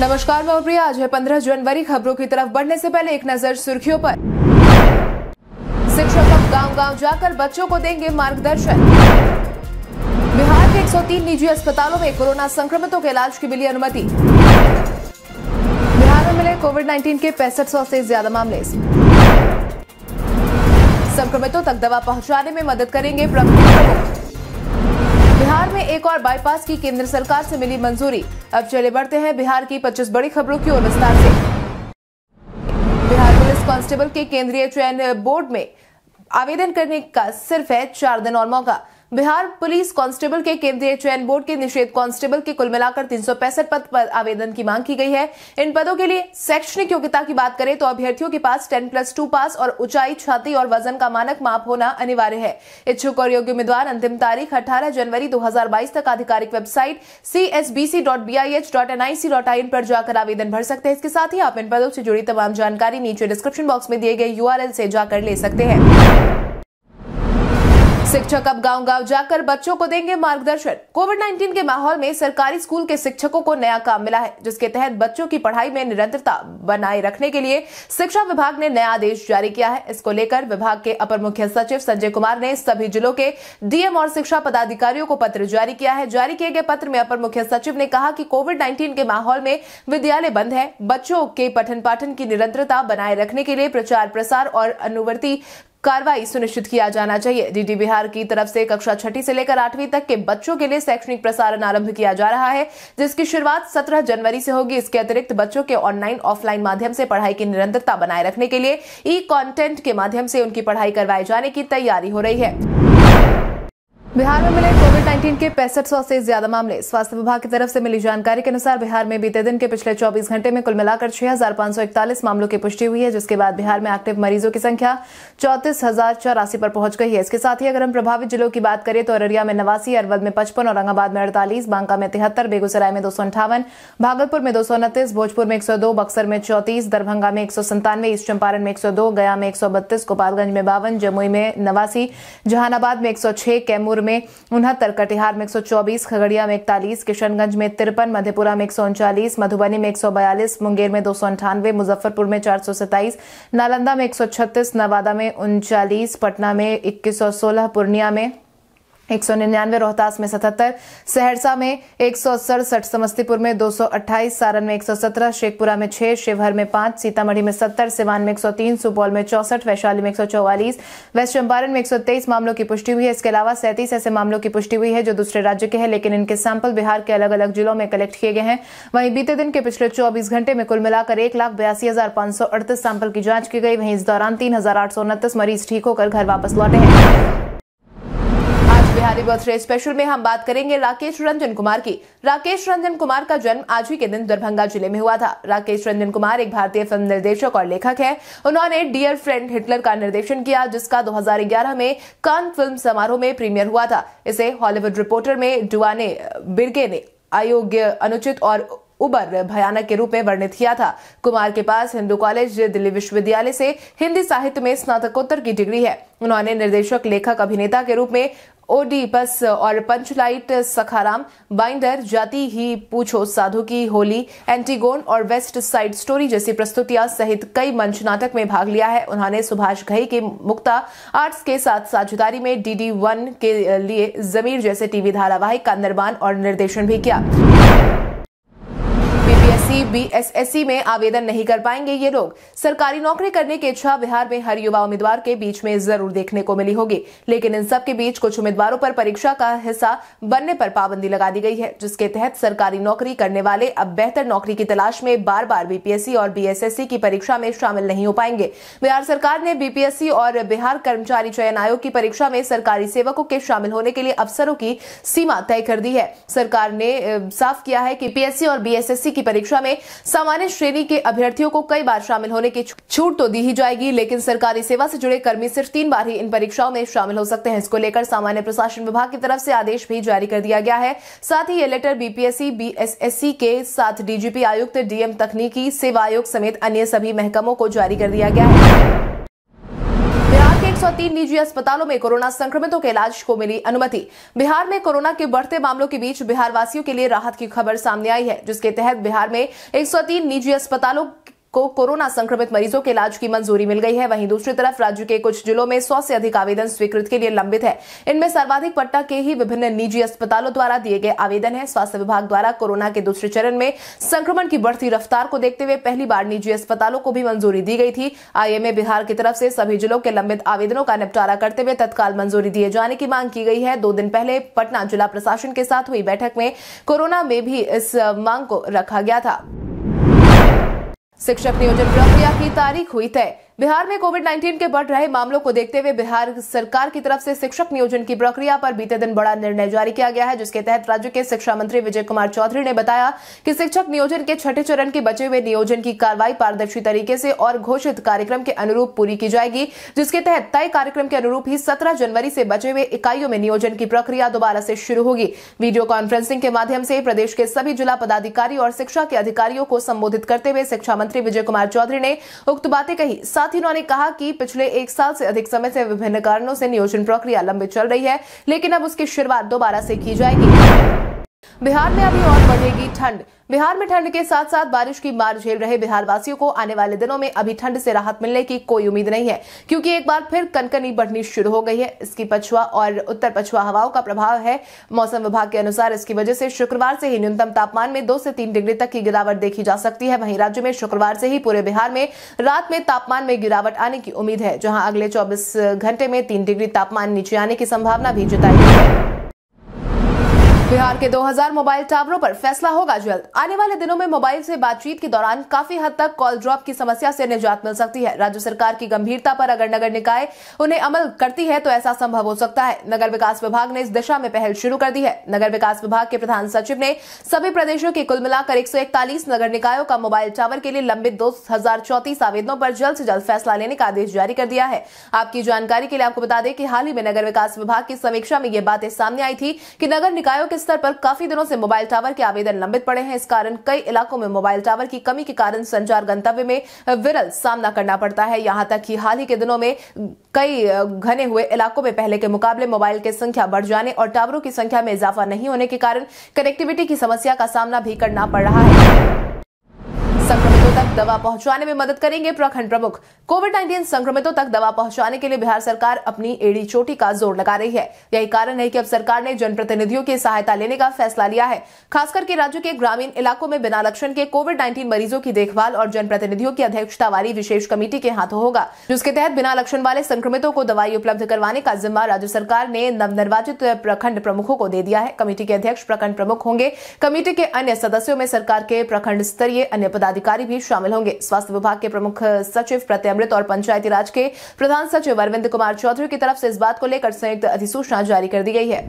नमस्कार मैं प्रिया आज है 15 जनवरी खबरों की तरफ बढ़ने से पहले एक नजर सुर्खियों पर शिक्षक अब गांव गांव जाकर बच्चों को देंगे मार्गदर्शन बिहार के 103 निजी अस्पतालों में कोरोना संक्रमितों के इलाज की मिली अनुमति बिहार में मिले कोविड 19 के पैंसठ सौ ऐसी ज्यादा मामले संक्रमितों तक दवा पहुंचाने में मदद करेंगे प्रमुख बिहार में एक और बाईपास की केंद्र सरकार से मिली मंजूरी अब चले बढ़ते हैं बिहार की 25 बड़ी खबरों की ओर विस्तार से बिहार पुलिस कांस्टेबल के केंद्रीय चयन बोर्ड में आवेदन करने का सिर्फ है चार दिन और मौका बिहार पुलिस कांस्टेबल के केंद्रीय चयन बोर्ड के निषेध कांस्टेबल के कुल मिलाकर तीन पद पर आवेदन की मांग की गई है इन पदों के लिए शैक्षणिक योग्यता की बात करें तो अभ्यर्थियों के पास टेन प्लस टू पास और ऊंचाई छाती और वजन का मानक माप होना अनिवार्य है इच्छुक और योग्य उम्मीदवार अंतिम तारीख अठारह जनवरी दो तक आधिकारिक website C S B C dot B I H dot N I C dot I N पर जाकर आवेदन भर सकते हैं इसके साथ ही आप इन पदों से जुड़ी तमाम जानकारी नीचे डिस्क्रिप्शन बॉक्स में दिए गए यूआरएल से जाकर ले सकते हैं शिक्षक अब गांव गांव जाकर बच्चों को देंगे मार्गदर्शन कोविड 19 के माहौल में सरकारी स्कूल के शिक्षकों को नया काम मिला है जिसके तहत बच्चों की पढ़ाई में निरंतरता बनाए रखने के लिए शिक्षा विभाग ने नया आदेश जारी किया है इसको लेकर विभाग के अपर मुख्य सचिव संजय कुमार ने सभी जिलों के डीएम और शिक्षा पदाधिकारियों को पत्र जारी किया है जारी किए गए पत्र में अपर मुख्य सचिव ने कहा कि कोविड नाइन्टीन के माहौल में विद्यालय बंद है बच्चों के पठन पाठन की निरंतरता बनाए रखने के लिए प्रचार प्रसार और अनुवर्ती कार्रवाई सुनिश्चित किया जाना चाहिए डीडी बिहार की तरफ से कक्षा छठी से लेकर आठवीं तक के बच्चों के लिए शैक्षणिक प्रसारण आरंभ किया जा रहा है जिसकी शुरुआत 17 जनवरी से होगी इसके अतिरिक्त बच्चों के ऑनलाइन ऑफलाइन माध्यम से पढ़ाई की निरंतरता बनाए रखने के लिए ई कॉन्टेंट के माध्यम से उनकी पढ़ाई करवाए जाने की तैयारी हो रही है बिहार में मिले कोविड 19 के पैंसठ सौ से ज्यादा मामले स्वास्थ्य विभाग की तरफ से मिली जानकारी के अनुसार बिहार में बीते दिन के पिछले 24 घंटे में कुल मिलाकर 6,541 मामलों की पुष्टि हुई है जिसके बाद बिहार में एक्टिव मरीजों की संख्या चौंतीस हजार चौरासी पर पहुंच गई है इसके साथ ही अगर हम प्रभावित जिलों की बात करें तो अररिया में नवासी अरवल में पचपन औरंगाबाद में अड़तालीस बांका में तिहत्तर बेगूसराय में दो भागलपुर में दो भोजपुर में एक बक्सर में चौतीस दरभंगा में एक ईस्ट चंपारण में एक गया में एक गोपालगंज में बावन जमुई में नवासी जहानाबाद में एक कैमूर में उनहत्तर कटिहार में एक खगड़िया में इकतालीस किशनगंज में तिरपन मधेपुरा में एक मधुबनी में एक मुंगेर में दो मुजफ्फरपुर में चार नालंदा में एक नवादा में उनचालीस पटना में इक्कीस पूर्णिया में एक सौ निन्यानवे रोहतास में सतहत्तर सहरसा में एक सौ सड़सठ समस्तीपुर में दो सौ अट्ठाईस सारण में एक सौ सत्रह शेखपुरा में छह शिवहर में पांच सीतामढ़ी में सत्तर सिवान में एक सौ तीन सुपौल में चौसठ वैशाली में एक सौ चौवालीस वेस्ट चंपारण में एक सौ तेईस मामलों की पुष्टि हुई है इसके अलावा सैंतीस ऐसे मामलों की पुष्टि हुई है जो दूसरे राज्य के हैं लेकिन इनके सैंपल बिहार के अलग अलग जिलों में कलेक्ट किए गए हैं वहीं बीते दिन के पिछले चौबीस घंटे में कुल मिलाकर एक लाख बयासी हजार पांच सौ अड़तीस सैंपल की जांच की गई वहीं इस दौरान तीन हजार आठ सौ उनतीस मरीज ठीक होकर घर वापस लौटे हैं बिहारी बर्थडे स्पेशल में हम बात करेंगे राकेश रंजन कुमार की राकेश रंजन कुमार का जन्म आज ही के दिन दरभंगा जिले में हुआ था राकेश रंजन कुमार एक भारतीय फिल्म निर्देशक और लेखक है उन्होंने डियर फ्रेंड हिटलर का निर्देशन किया जिसका 2011 में कान फिल्म समारोह में प्रीमियर हुआ था इसे हॉलीवुड रिपोर्टर में डुआने बिरगे ने अयोग्य अनुचित और उबर भयानक के रूप में वर्णित किया था कुमार के पास हिंदू कॉलेज दिल्ली विश्वविद्यालय से हिंदी साहित्य में स्नातकोत्तर की डिग्री है उन्होंने निर्देशक लेखक अभिनेता के रूप में ओडी बस और पंचलाइट सखाराम बाइंडर जाति ही पूछो साधु की होली एंटीगोन और वेस्ट साइड स्टोरी जैसी प्रस्तुतियां सहित कई मंच नाटक में भाग लिया है उन्होंने सुभाष घई के मुक्ता आर्ट्स के साथ साझेदारी में डीडी वन के लिए जमीर जैसे टीवी धारावाहिक का निर्माण और निर्देशन भी किया की बीएसएससी में आवेदन नहीं कर पाएंगे ये लोग सरकारी नौकरी करने की इच्छा बिहार में हर युवा उम्मीदवार के बीच में जरूर देखने को मिली होगी लेकिन इन सब के बीच कुछ उम्मीदवारों पर परीक्षा का हिस्सा बनने पर पाबंदी लगा दी गई है जिसके तहत सरकारी नौकरी करने वाले अब बेहतर नौकरी की तलाश में बार बार बीपीएससी और बीएसएससी की परीक्षा में शामिल नहीं हो पाएंगे बिहार सरकार ने बीपीएससी और बिहार कर्मचारी चयन आयोग की परीक्षा में सरकारी सेवकों के शामिल होने के लिए अफसरों की सीमा तय कर दी है सरकार ने साफ किया है कि पीएससी और बीएसएससी की परीक्षा में सामान्य श्रेणी के अभ्यर्थियों को कई बार शामिल होने की छूट तो दी ही जाएगी लेकिन सरकारी सेवा से जुड़े कर्मी सिर्फ तीन बार ही इन परीक्षाओं में शामिल हो सकते हैं इसको लेकर सामान्य प्रशासन विभाग की तरफ से आदेश भी जारी कर दिया गया है साथ ही ये लेटर बीपीएससी बीएसएससी के साथ डीजीपी आयुक्त डीएम तकनीकी सेवा आयोग समेत अन्य सभी महकमों को जारी कर दिया गया है 103 निजी अस्पतालों में कोरोना संक्रमितों के इलाज को मिली अनुमति बिहार में कोरोना के बढ़ते मामलों के बीच बिहारवासियों के लिए राहत की खबर सामने आई है जिसके तहत बिहार में 103 निजी अस्पतालों को कोरोना संक्रमित मरीजों के इलाज की मंजूरी मिल गई है वहीं दूसरी तरफ राज्य के कुछ जिलों में सौ से अधिक आवेदन स्वीकृत के लिए लंबित है इनमें सर्वाधिक पटना के ही विभिन्न निजी अस्पतालों द्वारा दिए गए आवेदन है स्वास्थ्य विभाग द्वारा कोरोना के दूसरे चरण में संक्रमण की बढ़ती रफ्तार को देखते हुए पहली बार निजी अस्पतालों को भी मंजूरी दी गई थी आईएमए बिहार की तरफ से सभी जिलों के लंबित आवेदनों का निपटारा करते हुए तत्काल मंजूरी दिए जाने की मांग की गई है दो दिन पहले पटना जिला प्रशासन के साथ हुई बैठक में कोरोना में भी इस मांग को रखा गया था शिक्षक नियोजन प्रक्रिया की तारीख हुई तय बिहार में कोविड 19 के बढ़ रहे मामलों को देखते हुए बिहार सरकार की तरफ से शिक्षक नियोजन की प्रक्रिया पर बीते दिन बड़ा निर्णय जारी किया गया है जिसके तहत राज्य के शिक्षा मंत्री विजय कुमार चौधरी ने बताया कि शिक्षक नियोजन के छठे चरण के बचे हुए नियोजन की कार्रवाई पारदर्शी तरीके से और घोषित कार्यक्रम के अनुरूप पूरी की जाएगी जिसके तहत तय कार्यक्रम के अनुरूप ही सत्रह जनवरी से बचे हुए इकाइयों में नियोजन की प्रक्रिया दोबारा से शुरू होगी वीडियो कॉन्फ्रेंसिंग के माध्यम से प्रदेश के सभी जिला पदाधिकारी और शिक्षा के अधिकारियों को संबोधित करते हुए शिक्षा मंत्री विजय कुमार चौधरी ने उक्त बातें कही साथ ही उन्होंने कहा कि पिछले एक साल से अधिक समय से विभिन्न कारणों से नियोजन प्रक्रिया लंबित चल रही है लेकिन अब उसकी शुरुआत दोबारा से की जाएगी बिहार में अभी और बढ़ेगी ठंड बिहार में ठंड के साथ साथ बारिश की मार झेल रहे बिहार वासियों को आने वाले दिनों में अभी ठंड से राहत मिलने की कोई उम्मीद नहीं है क्योंकि एक बार फिर कनकनी बढ़नी शुरू हो गई है इसकी पछुआ और उत्तर पछुआ हवाओं का प्रभाव है मौसम विभाग के अनुसार इसकी वजह से शुक्रवार से ही न्यूनतम तापमान में दो से तीन डिग्री तक की गिरावट देखी जा सकती है वहीं राज्य में शुक्रवार से ही पूरे बिहार में रात में तापमान में गिरावट आने की उम्मीद है जहां अगले चौबीस घंटे में तीन डिग्री तापमान नीचे आने की संभावना भी जताई गई है बिहार के 2000 मोबाइल टावरों पर फैसला होगा जल्द आने वाले दिनों में मोबाइल से बातचीत के दौरान काफी हद तक कॉल ड्रॉप की समस्या से निजात मिल सकती है राज्य सरकार की गंभीरता पर अगर नगर निकाय उन्हें अमल करती है तो ऐसा संभव हो सकता है नगर विकास विभाग ने इस दिशा में पहल शुरू कर दी है नगर विकास विभाग के प्रधान सचिव ने सभी प्रदेशों के कुल मिलाकर एक नगर निकायों का मोबाइल टावर के लिए लंबित दो आवेदनों पर जल्द से जल्द फैसला लेने का आदेश जारी कर दिया है आपकी जानकारी के लिए आपको बता दें कि हाल ही में नगर विकास विभाग की समीक्षा में ये बातें सामने आई थी कि नगर निकायों के स्तर पर काफी दिनों से मोबाइल टावर के आवेदन लंबित पड़े हैं इस कारण कई इलाकों में मोबाइल टावर की कमी के कारण संचार गंतव्य में विरल सामना करना पड़ता है यहां तक कि हाल ही के दिनों में कई घने हुए इलाकों में पहले के मुकाबले मोबाइल की संख्या बढ़ जाने और टावरों की संख्या में इजाफा नहीं होने के कारण कनेक्टिविटी की समस्या का सामना भी करना पड़ रहा है दवा पहुंचाने में मदद करेंगे प्रखंड प्रमुख कोविड 19 संक्रमितों तक दवा पहुंचाने के लिए बिहार सरकार अपनी एड़ी चोटी का जोर लगा रही है यही कारण है कि अब सरकार ने जनप्रतिनिधियों की सहायता लेने का फैसला लिया है खासकर के राज्य के ग्रामीण इलाकों में बिना लक्षण के कोविड नाइन्टीन मरीजों की देखभाल और जनप्रतिनिधियों की अध्यक्षता वाली विशेष कमेटी के हाथों होगा जिसके तहत बिना लक्षण वाले संक्रमितों को दवाई उपलब्ध करवाने का जिम्मा राज्य सरकार ने नवनिर्वाचित प्रखंड प्रमुखों को दे दिया है कमेटी के अध्यक्ष प्रखंड प्रमुख होंगे कमेटी के अन्य सदस्यों में सरकार के प्रखंड स्तरीय अन्य पदाधिकारी भी शामिल शामिल होंगे स्वास्थ्य विभाग के प्रमुख सचिव प्रत्यमृत और पंचायती राज के प्रधान सचिव अरविंद कुमार चौधरी की तरफ से इस बात को लेकर संयुक्त अधिसूचना जारी कर दी गई है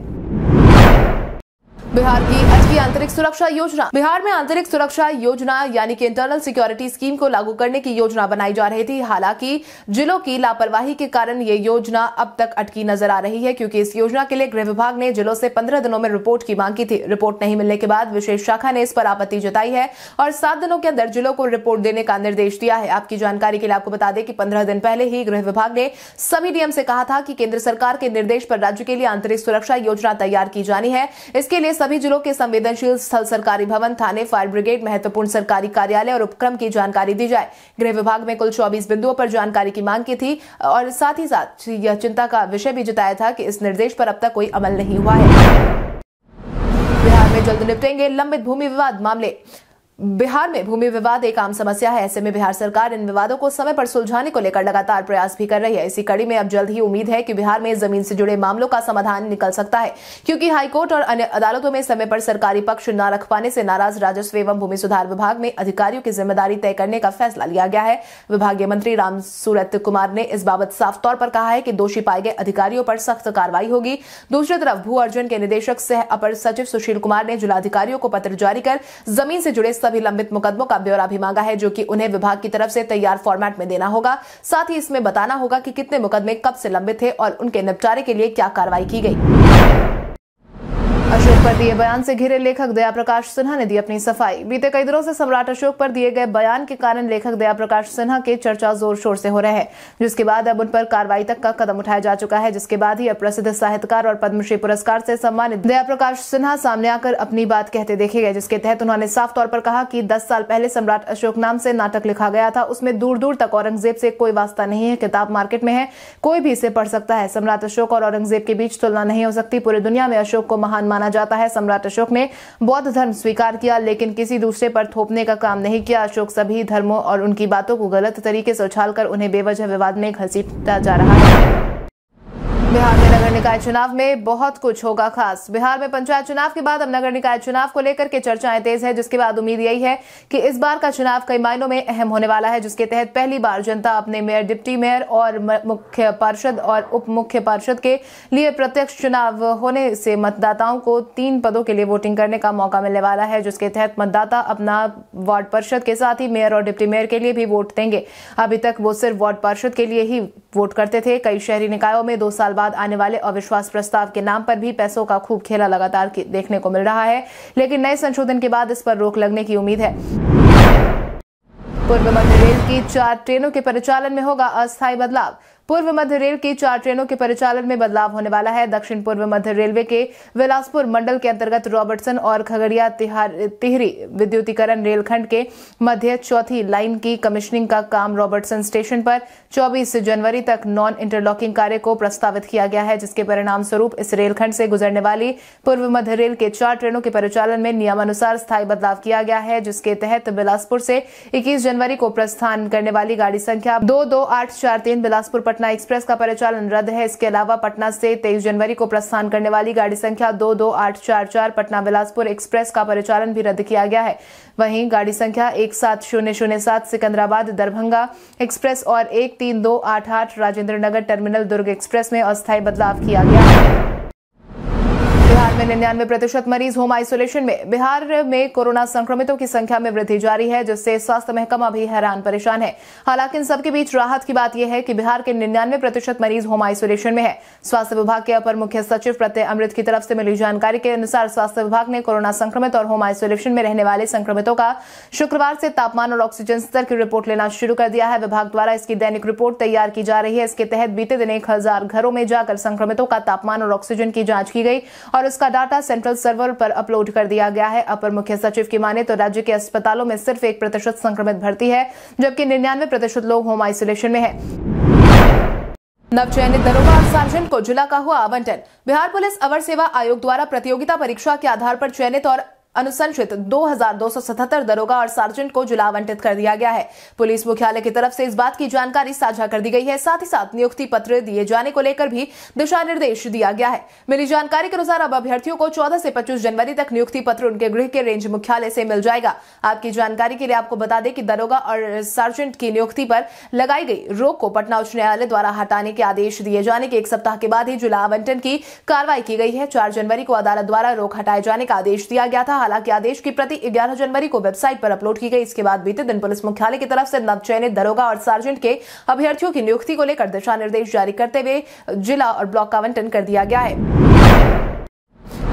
बिहार की की आंतरिक सुरक्षा योजना बिहार में आंतरिक सुरक्षा योजना यानी कि इंटरनल सिक्योरिटी स्कीम को लागू करने की योजना बनाई जा रही थी हालांकि जिलों की लापरवाही के कारण ये योजना अब तक अटकी नजर आ रही है क्योंकि इस योजना के लिए गृह विभाग ने जिलों से पंद्रह दिनों में रिपोर्ट की मांग की थी रिपोर्ट नहीं मिलने के बाद विशेष शाखा ने इस पर आपत्ति जताई है और सात दिनों के अंदर जिलों को रिपोर्ट देने का निर्देश दिया है आपकी जानकारी के लिए आपको बता दें कि पंद्रह दिन पहले ही गृह विभाग ने सभी डीएम से कहा था कि केंद्र सरकार के निर्देश पर राज्य के लिए आंतरिक सुरक्षा योजना तैयार की जानी है इसके लिए सभी जिलों के संवेदनशील स्थल सरकारी भवन थाने फायर ब्रिगेड महत्वपूर्ण सरकारी कार्यालय और उपक्रम की जानकारी दी जाए गृह विभाग में कुल चौबीस बिंदुओं पर जानकारी की मांग की थी और साथ ही साथ यह चिंता का विषय भी जताया था कि इस निर्देश पर अब तक कोई अमल नहीं हुआ है बिहार में जल्द निपटेंगे लंबित भूमि विवाद मामले बिहार में भूमि विवाद एक आम समस्या है ऐसे में बिहार सरकार इन विवादों को समय पर सुलझाने को लेकर लगातार प्रयास भी कर रही है इसी कड़ी में अब जल्द ही उम्मीद है कि बिहार में जमीन से जुड़े मामलों का समाधान निकल सकता है क्योंकि हाईकोर्ट और अन्य अदालतों में समय पर सरकारी पक्ष न रख पाने से नाराज राजस्व एवं भूमि सुधार विभाग में अधिकारियों की जिम्मेदारी तय करने का फैसला लिया गया है विभागीय मंत्री राम सूरत कुमार ने इस बाबत साफ तौर पर कहा है कि दोषी पाए गए अधिकारियों पर सख्त कार्रवाई होगी दूसरी तरफ भू अर्जन के निदेशक सह अपर सचिव सुशील कुमार ने जिलाधिकारियों को पत्र जारी कर जमीन से जुड़े सभी लंबित मुकदमों का ब्यौरा भी मांगा है जो कि उन्हें विभाग की तरफ से तैयार फॉर्मेट में देना होगा साथ ही इसमें बताना होगा कि कितने मुकदमे कब से लंबित थे और उनके निपटारे के लिए क्या कार्रवाई की गई पर दिए बयान से घिरे लेखक दया प्रकाश सिन्हा ने दी अपनी सफाई बीते कई दिनों से सम्राट अशोक पर दिए गए बयान के कारण लेखक दया प्रकाश सिन्हा के चर्चा जोर शोर से हो रहे हैं जिसके बाद अब उन पर कार्रवाई तक का कदम उठाया जा चुका है जिसके बाद ही अब प्रसिद्ध साहित्यकार और पद्मश्री पुरस्कार से सम्मानित दया प्रकाश सिन्हा सामने आकर अपनी बात कहते देखे गए जिसके तहत उन्होंने साफ तौर पर कहा कि दस साल पहले सम्राट अशोक नाम से नाटक लिखा गया था उसमें दूर दूर तक औरंगजेब से कोई वास्ता नहीं है किताब मार्केट में है कोई भी इसे पढ़ सकता है सम्राट अशोक और औरंगजेब के बीच तुलना नहीं हो सकती पूरी दुनिया में अशोक को महान माना जाता है है सम्राट अशोक ने बौद्ध धर्म स्वीकार किया लेकिन किसी दूसरे पर थोपने का काम नहीं किया अशोक सभी धर्मों और उनकी बातों को गलत तरीके से उछाल उन्हें बेवजह विवाद में घसीटा जा रहा है बिहार में नगर निकाय चुनाव में बहुत कुछ होगा खास बिहार में पंचायत चुनाव के बाद अब नगर निकाय चुनाव को लेकर के चर्चाएं तेज है जिसके बाद उम्मीद यही है कि इस बार का चुनाव कई मायनों में अहम होने वाला है जिसके तहत पहली बार जनता अपने मेयर डिप्टी मेयर और मुख्य पार्षद और उप मुख्य पार्षद के लिए प्रत्यक्ष चुनाव होने से मतदाताओं को तीन पदों के लिए वोटिंग करने का मौका मिलने वाला है जिसके तहत मतदाता अपना वार्ड पार्षद के साथ ही मेयर और डिप्टी मेयर के लिए भी वोट देंगे अभी तक वो सिर्फ वार्ड पार्षद के लिए ही वोट करते थे कई शहरी निकायों में दो साल बाद आने वाले अविश्वास प्रस्ताव के नाम पर भी पैसों का खूब खेला लगातार देखने को मिल रहा है लेकिन नए संशोधन के बाद इस पर रोक लगने की उम्मीद है पूर्व मध्य रेल की चार ट्रेनों के परिचालन में होगा अस्थायी बदलाव पूर्व मध्य रेल की चार ट्रेनों के परिचालन में बदलाव होने वाला है दक्षिण पूर्व मध्य रेलवे के विलासपुर मंडल के अंतर्गत रॉबर्टसन और खगड़िया तिहरी विद्युतीकरण रेलखंड के मध्य चौथी लाइन की कमिश्निंग का काम रॉबर्टसन स्टेशन पर 24 जनवरी तक नॉन इंटरलॉकिंग कार्य को प्रस्तावित किया गया है जिसके परिणाम स्वरूप इस रेलखंड से गुजरने वाली पूर्व मध्य रेल के चार ट्रेनों के परिचालन में नियमानुसार स्थायी बदलाव किया गया है जिसके तहत बिलासपुर से इक्कीस जनवरी को प्रस्थान करने वाली गाड़ी संख्या दो दो आठ चार तीन बिलासपुर पटना पटना एक्सप्रेस का परिचालन रद्द है इसके अलावा पटना से 23 जनवरी को प्रस्थान करने वाली गाड़ी संख्या दो दो आठ चार चार पटना बिलासपुर एक्सप्रेस का परिचालन भी रद्द किया गया है वहीं गाड़ी संख्या एक सात शून्य शून्य सात सिकंदराबाद दरभंगा एक्सप्रेस और एक तीन दो आठ आठ राजेंद्र नगर टर्मिनल दुर्ग एक्सप्रेस में अस्थायी बदलाव किया गया है में निन्यानवे प्रतिशत मरीज होम आइसोलेशन में बिहार में कोरोना संक्रमितों की संख्या में वृद्धि जारी है जिससे स्वास्थ्य महकमा भी हैरान परेशान है हालांकि इन सबके बीच राहत की बात यह है कि बिहार के निन्यानवे प्रतिशत मरीज होम आइसोलेशन में है स्वास्थ्य विभाग के अपर मुख्य सचिव प्रत्यय अमृत की तरफ से मिली जानकारी के अनुसार स्वास्थ्य विभाग ने कोरोना संक्रमित और होम आइसोलेशन में रहने वाले संक्रमितों का शुक्रवार से तापमान और ऑक्सीजन स्तर की रिपोर्ट लेना शुरू कर दिया है विभाग द्वारा इसकी दैनिक रिपोर्ट तैयार की जा रही है इसके तहत बीते दिन एक घरों में जाकर संक्रमितों का तापमान और ऑक्सीजन की जांच की गई और उसका का डाटा सेंट्रल सर्वर पर अपलोड कर दिया गया है अपर मुख्य सचिव की माने तो राज्य के अस्पतालों में सिर्फ एक प्रतिशत संक्रमित भर्ती है जबकि निन्यानवे प्रतिशत लोग होम आइसोलेशन में है नवचयनित दरोगा और सार्जेंट को जिला का हुआ आवंटन बिहार पुलिस अवर सेवा आयोग द्वारा प्रतियोगिता परीक्षा के आधार पर चयनित और अनुसंचित 2,277 दरोगा और सार्जेंट को जिला आवंटित कर दिया गया है पुलिस मुख्यालय की तरफ से इस बात की जानकारी साझा कर दी गई है साथ ही साथ नियुक्ति पत्र दिए जाने को लेकर भी दिशा निर्देश दिया गया है मिली जानकारी के अनुसार अब अभ्यर्थियों को चौदह से पच्चीस जनवरी तक नियुक्ति पत्र उनके गृह के रेंज मुख्यालय से मिल जाएगा आपकी जानकारी के लिए आपको बता दें कि दरोगा और सार्जेंट की नियुक्ति पर लगाई गई रोक को पटना उच्च न्यायालय द्वारा हटाने के आदेश दिए जाने के एक सप्ताह के बाद ही जिला आवंटन की कार्रवाई की गई है चार जनवरी को अदालत द्वारा रोक हटाए जाने का आदेश दिया गया था हालांकि आदेश की प्रति 11 जनवरी को वेबसाइट पर अपलोड की गई इसके बाद बीते दिन पुलिस मुख्यालय की तरफ से नवचयनित दरोगा और सार्जेंट के अभ्यर्थियों की नियुक्ति को लेकर दिशा निर्देश जारी करते हुए जिला और ब्लॉक का आवंटन कर दिया गया है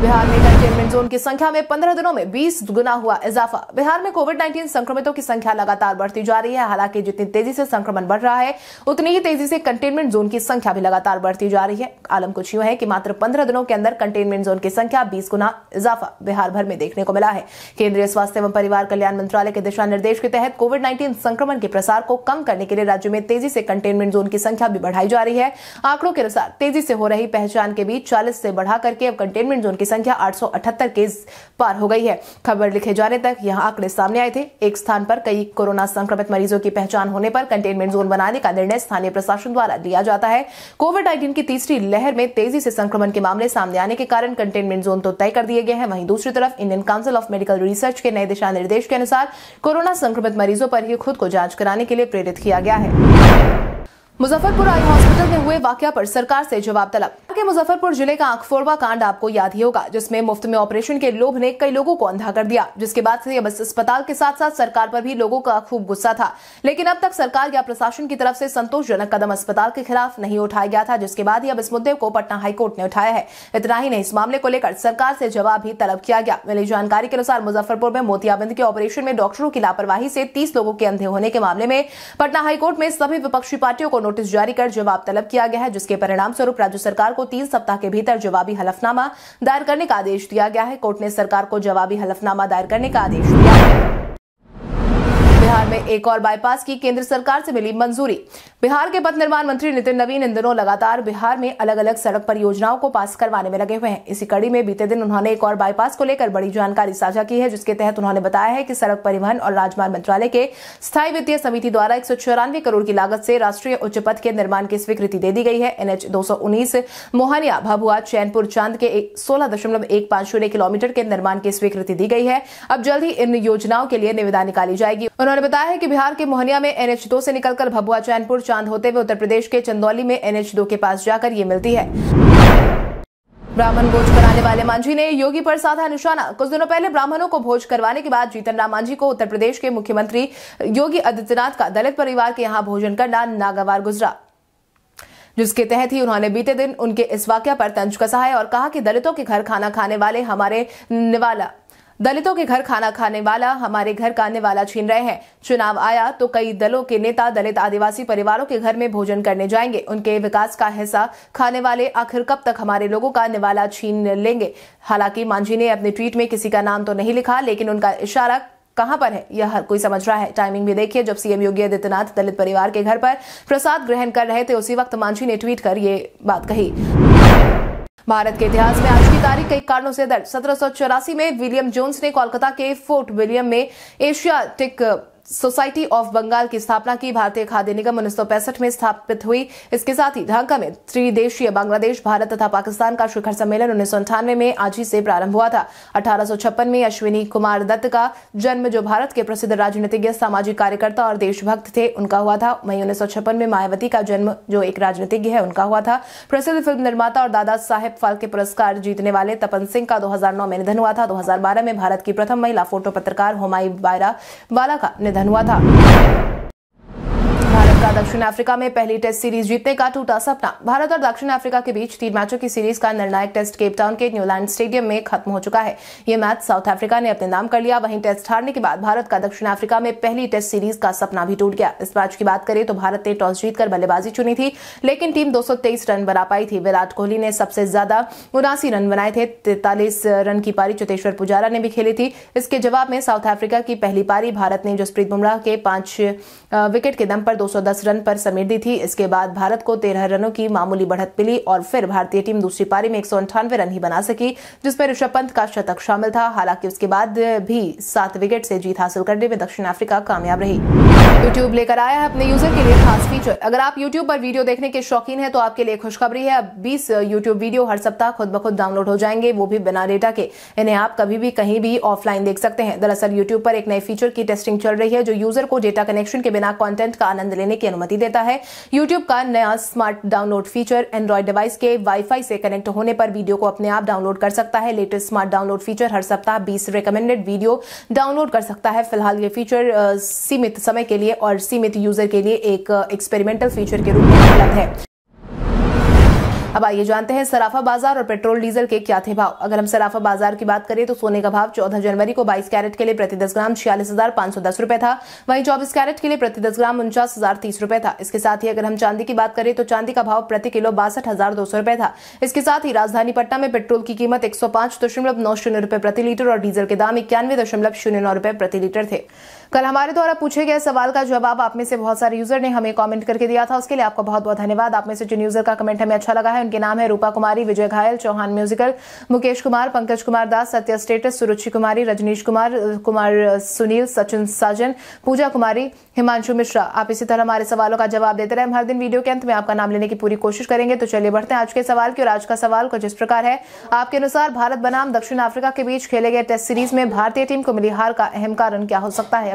बिहार में कंटेनमेंट जोन की संख्या में पंद्रह दिनों में बीस गुना हुआ इजाफा बिहार में कोविड 19 संक्रमितों की संख्या लगातार बढ़ती जा रही है हालांकि जितनी तेजी से संक्रमण बढ़ रहा है उतनी ही तेजी से कंटेनमेंट जोन की संख्या भी लगातार बढ़ती जा रही है आलम कुछ यूं है कि मात्र पंद्रह दिनों के अंदर कंटेनमेंट जोन की संख्या बीस गुना इजाफा बिहार भर में देखने को मिला है केंद्रीय स्वास्थ्य एवं परिवार कल्याण मंत्रालय के दिशा निर्देश के तहत कोविड नाइन्टीन संक्रमण के प्रसार को कम करने के लिए राज्य में तेजी से कंटेनमेंट जोन की संख्या भी बढ़ाई जा रही है आंकड़ों के अनुसार तेजी से हो रही पहचान के बीच चालीस से बढ़ा करके अब कंटेनमेंट जोन की संख्या आठ केस पार हो गई है खबर लिखे जाने तक यहां आंकड़े सामने आए थे एक स्थान पर कई कोरोना संक्रमित मरीजों की पहचान होने पर कंटेनमेंट जोन बनाने का निर्णय स्थानीय प्रशासन द्वारा लिया जाता है कोविड नाइन्टीन की तीसरी लहर में तेजी से संक्रमण के मामले सामने आने के कारण कंटेनमेंट जोन तो तय कर दिए गए हैं वहीं दूसरी तरफ Indian Council of Medical Research के नए दिशा निर्देश के अनुसार कोरोना संक्रमित मरीजों पर ही खुद को जांच कराने के लिए प्रेरित किया गया है मुजफ्फरपुर आई हॉस्पिटल में हुए वाक्य पर सरकार से जवाब तलब के मुजफ्फरपुर जिले का आंखफोड़वा कांड आपको याद ही होगा जिसमें मुफ्त में ऑपरेशन के लोभ ने कई लोगों को अंधा कर दिया जिसके बाद से अब अस्पताल के साथ साथ सरकार पर भी लोगों का खूब गुस्सा था लेकिन अब तक सरकार या प्रशासन की तरफ से संतोषजनक कदम अस्पताल के खिलाफ नहीं उठाया गया था जिसके बाद ही अब इस मुद्दे को पटना हाईकोर्ट ने उठाया है इतना ही नहीं इस मामले को लेकर सरकार से जवाब भी तलब किया गया मिली जानकारी के अनुसार मुजफ्फरपुर में मोतियाबंद के ऑपरेशन में डॉक्टरों की लापरवाही से तीस लोगों के अंधे होने के मामले में पटना हाईकोर्ट में सभी विपक्षी पार्टियों को नोटिस जारी कर जवाब तलब किया गया है जिसके परिणाम स्वरूप राज्य सरकार को तीन सप्ताह के भीतर जवाबी हलफनामा दायर करने का आदेश दिया गया है कोर्ट ने सरकार को जवाबी हलफनामा दायर करने का आदेश दिया है बिहार में एक और बाईपास की केंद्र सरकार से मिली मंजूरी बिहार के पथ निर्माण मंत्री नितिन नवीन इन दिनों लगातार बिहार में अलग अलग सड़क परियोजनाओं को पास करवाने में लगे हुए हैं इसी कड़ी में बीते दिन उन्होंने एक और बाईपास को लेकर बड़ी जानकारी साझा की है जिसके तहत उन्होंने बताया है कि सड़क परिवहन और राजमार्ग मंत्रालय के स्थायी वित्तीय समिति द्वारा एक करोड़ की लागत से राष्ट्रीय उच्च पथ के निर्माण की स्वीकृति दे दी गई है एनएच दो मोहनिया भभुआ चैनपुर चांद के सोलह किलोमीटर के निर्माण की स्वीकृति दी गई है अब जल्द ही इन योजनाओं के लिए निविदा निकाली जाएगी उन्होंने उन्होंने बताया है कि बिहार के मोहनिया में एनएच दो से निकलकर भभुआ चैनपुर चांद होते हुए उत्तर प्रदेश के चंदौली में एनएच दो के पास जाकर ये मिलती है ब्राह्मण भोज कराने वाले मांझी ने योगी पर साधा निशाना कुछ दिनों पहले ब्राह्मणों को भोज करवाने के बाद जीतन राम मांझी को उत्तर प्रदेश के मुख्यमंत्री योगी आदित्यनाथ का दलित परिवार के यहाँ भोजन करना नागवार गुजरा जिसके तहत ही उन्होंने बीते दिन उनके इस वाक्य पर तंज कसा है और कहा कि दलितों के घर खाना खाने वाले हमारे निवाला दलितों के घर खाना खाने वाला हमारे घर का निवाला छीन रहे हैं चुनाव आया तो कई दलों के नेता दलित आदिवासी परिवारों के घर में भोजन करने जाएंगे उनके विकास का हिस्सा खाने वाले आखिर कब तक हमारे लोगों का निवाला छीन लेंगे हालांकि मांझी ने अपने ट्वीट में किसी का नाम तो नहीं लिखा लेकिन उनका इशारा कहां पर है यह हर कोई समझ रहा है टाइमिंग भी देखिए जब सीएम योगी आदित्यनाथ दलित परिवार के घर पर प्रसाद ग्रहण कर रहे थे उसी वक्त मांझी ने ट्वीट कर ये बात कही भारत के इतिहास में आज की तारीख कई कारणों से दर्ज सत्रह में विलियम जोन्स ने कोलकाता के फोर्ट विलियम में Asiatic Society of Bengal की स्थापना की भारतीय खाद्य निगम उन्नीस में स्थापित हुई इसके साथ ही ढाका में त्रिदेशीय बांग्लादेश भारत तथा पाकिस्तान का शिखर सम्मेलन उन्नीस में आज ही से प्रारंभ हुआ था अठारह में अश्विनी कुमार दत्त का जन्म जो भारत के प्रसिद्ध राजनीतिज्ञ सामाजिक कार्यकर्ता और देशभक्त थे उनका हुआ था वहीं उन्नीस में मायावती का जन्म जो एक राजनीतिज्ञ है उनका हुआ था प्रसिद्ध फिल्म निर्माता और दादा साहेब फाल्के पुरस्कार जीतने वाले तपन सिंह का दो में निधन हुआ था दो में भारत की प्रथम महिला फोटो पत्रकार होमाई बायरा बाला का निधन निधन हुआ था भारत का दक्षिण अफ्रीका में पहली टेस्ट सीरीज जीतने का टूटा सपना भारत और दक्षिण अफ्रीका के बीच तीन मैचों की सीरीज का निर्णायक टेस्ट केपटाउन के न्यूलैंड स्टेडियम में खत्म हो चुका है यह मैच साउथ अफ्रीका ने अपने नाम कर लिया वहीं टेस्ट हारने के बाद भारत का दक्षिण अफ्रीका में पहली टेस्ट सीरीज का सपना भी टूट गया इस मैच की बात करें तो भारत ने टॉस जीतकर बल्लेबाजी चुनी थी लेकिन टीम दो रन बना पाई थी विराट कोहली ने सबसे ज्यादा उनासी रन बनाए थे तैतालीस रन की पारी चतेश्वर पुजारा ने भी खेली थी इसके जवाब में साउथ अफ्रीका की पहली पारी भारत ने जसप्रीत बुमराह के पांच विकेट के दम पर 210 रन पर समेट दी थी इसके बाद भारत को 13 रनों की मामूली बढ़त मिली और फिर भारतीय टीम दूसरी पारी में एक रन ही बना सकी जिसमें ऋषभ पंत का शतक शामिल था हालांकि उसके बाद भी सात विकेट से जीत हासिल करने में दक्षिण अफ्रीका कामयाब रही यूट्यूब लेकर आया है अपने यूजर के लिए खास फीचर अगर आप यूट्यूब पर वीडियो देखने के शौकीन है तो आपके लिए खुशखबरी है अब बीस यूट्यूब वीडियो हर सप्ताह खुद ब खुद डाउनलोड हो जाएंगे वो भी बिना डेटा के इन्हें आप कभी भी कहीं भी ऑफलाइन देख सकते हैं दरअसल यूट्यूब पर एक नए फीचर की टेस्टिंग चल रही है जो यूजर को डेटा कनेक्शन के बिना बिना कंटेंट का आनंद लेने की अनुमति देता है यूट्यूब का नया smart download feature Android device के वाईफाई से कनेक्ट होने पर वीडियो को अपने आप डाउनलोड कर सकता है लेटेस्ट स्मार्ट डाउनलोड फीचर हर सप्ताह बीस रिकमेंडेड वीडियो डाउनलोड कर सकता है फिलहाल ये फीचर सीमित समय के लिए और सीमित यूजर के लिए एक एक्सपेरिमेंटल फीचर के रूप में उपलब्ध है अब आइए जानते हैं सराफा बाजार और पेट्रोल डीजल के क्या थे भाव अगर हम सराफा बाजार की बात करें तो सोने का भाव चौदह जनवरी को बाईस कैरेट के लिए प्रति दस ग्राम छियालीस हजार पांच सौ दस रूपये था वहीं चौबीस कैरेट के लिए प्रति दस ग्राम उनचास हजार तीस रूपये था इसके साथ ही अगर हम चांदी की बात करें तो चांदी का भाव प्रति किलो बासठ हजार दो सौ रूपये था इसके साथ ही राजधानी पटना में पेट्रोल की कीमत एक सौ पांच दशमलव नौ शून्य रूपये प्रति लीटर और डीजल के दाम इक्यानवे दशमलव शून्य नौ रूपये प्रति लीटर थे कल हमारे द्वारा पूछे गए सवाल का जवाब आप में से बहुत सारे यूजर ने हमें कमेंट करके दिया था उसके लिए आपका बहुत बहुत धन्यवाद आप में से जिन यूजर का कमेंट हमें अच्छा लगा है उनके नाम है रूपा कुमारी विजय घायल चौहान म्यूजिकल मुकेश कुमार पंकज कुमार दास सत्य स्टेटस सुरुचि कुमारी रजनीश कुमार कुमार सुनील सचिन साजन पूजा कुमारी हिमांशु मिश्रा आप इसी तरह हमारे सवालों का जवाब देते रहे हम हर दिन वीडियो के अंत में आपका नाम लेने की पूरी कोशिश करेंगे तो चलिए बढ़ते हैं आज के सवाल की और आज का सवाल कुछ इस प्रकार है आपके अनुसार भारत बनाम दक्षिण अफ्रीका के बीच खेले गए टेस्ट सीरीज में भारतीय टीम को मिली हार का अहम कारण क्या हो सकता है